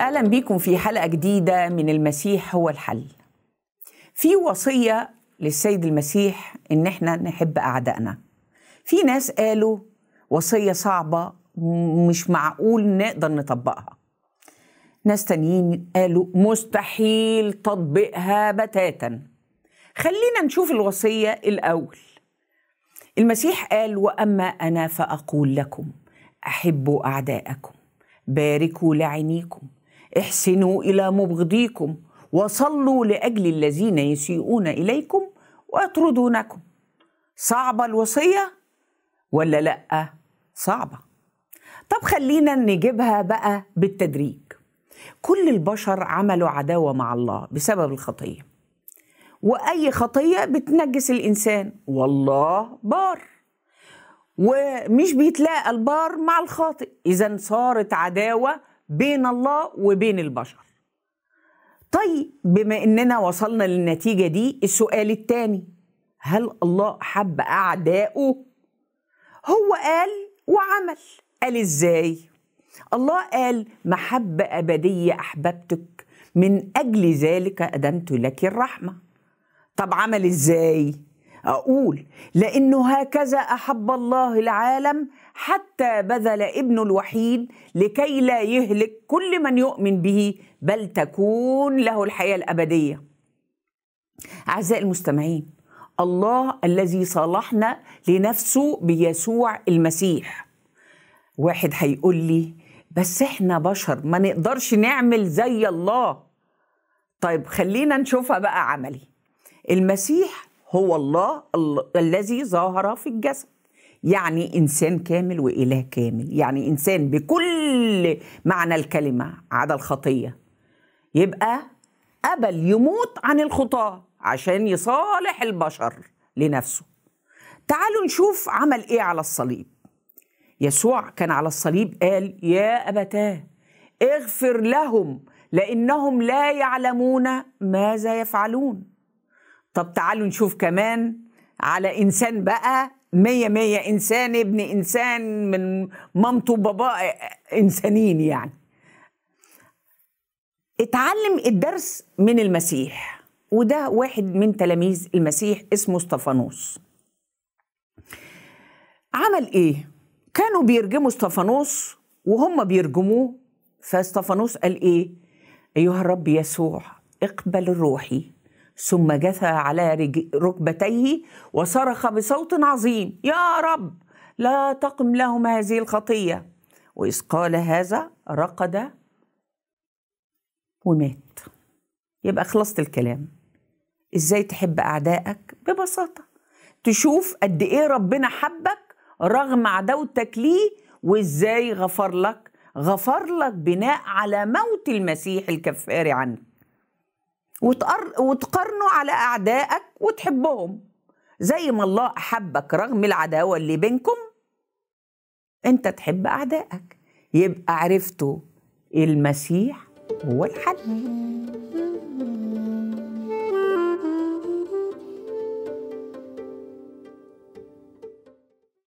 اهلا بيكم في حلقه جديده من المسيح هو الحل. في وصيه للسيد المسيح ان احنا نحب اعدائنا. في ناس قالوا وصيه صعبه مش معقول نقدر نطبقها. ناس تانيين قالوا مستحيل تطبيقها بتاتا. خلينا نشوف الوصيه الاول. المسيح قال واما انا فاقول لكم احبوا اعداءكم باركوا لعينيكم احسنوا إلى مبغضيكم وصلوا لأجل الذين يسيئون إليكم ويطردونكم صعبة الوصية ولا لأ صعبة طب خلينا نجيبها بقى بالتدريج كل البشر عملوا عداوة مع الله بسبب الخطية وأي خطية بتنجس الإنسان والله بار ومش بيتلاقى البار مع الخاطئ إذا صارت عداوة بين الله وبين البشر طيب بما اننا وصلنا للنتيجه دي السؤال الثاني هل الله حب اعداؤه هو قال وعمل قال ازاي الله قال محبه ابديه احببتك من اجل ذلك ادمت لك الرحمه طب عمل ازاي اقول لانه هكذا احب الله العالم حتى بذل ابنه الوحيد لكي لا يهلك كل من يؤمن به بل تكون له الحياه الابديه اعزائي المستمعين الله الذي صالحنا لنفسه بيسوع المسيح واحد هيقول لي بس احنا بشر ما نقدرش نعمل زي الله طيب خلينا نشوفها بقى عملي المسيح هو الله الذي ظهر في الجسد يعني انسان كامل واله كامل يعني انسان بكل معنى الكلمه عدا الخطيه يبقى قبل يموت عن الخطاه عشان يصالح البشر لنفسه تعالوا نشوف عمل ايه على الصليب يسوع كان على الصليب قال يا ابتاه اغفر لهم لانهم لا يعلمون ماذا يفعلون طب تعالوا نشوف كمان على انسان بقى مية مية انسان ابن انسان من مامته وباباه آه، آه، انسانين يعني اتعلم الدرس من المسيح وده واحد من تلاميذ المسيح اسمه استفانوس عمل ايه كانوا بيرجموا استفانوس وهم بيرجموه فاستفانوس قال ايه ايها الرب يسوع اقبل روحي ثم جثى على ركبتيه وصرخ بصوت عظيم يا رب لا تقم لهم هذه الخطيه واذ قال هذا رقد ومات يبقى خلصت الكلام ازاي تحب اعدائك ببساطه تشوف قد ايه ربنا حبك رغم عداوتك ليه وازاي غفر لك غفر لك بناء على موت المسيح الكفاري عنك وتقارنه على أعدائك وتحبهم زي ما الله أحبك رغم العداوة اللي بينكم أنت تحب أعدائك يبقى عرفتوا المسيح هو الحل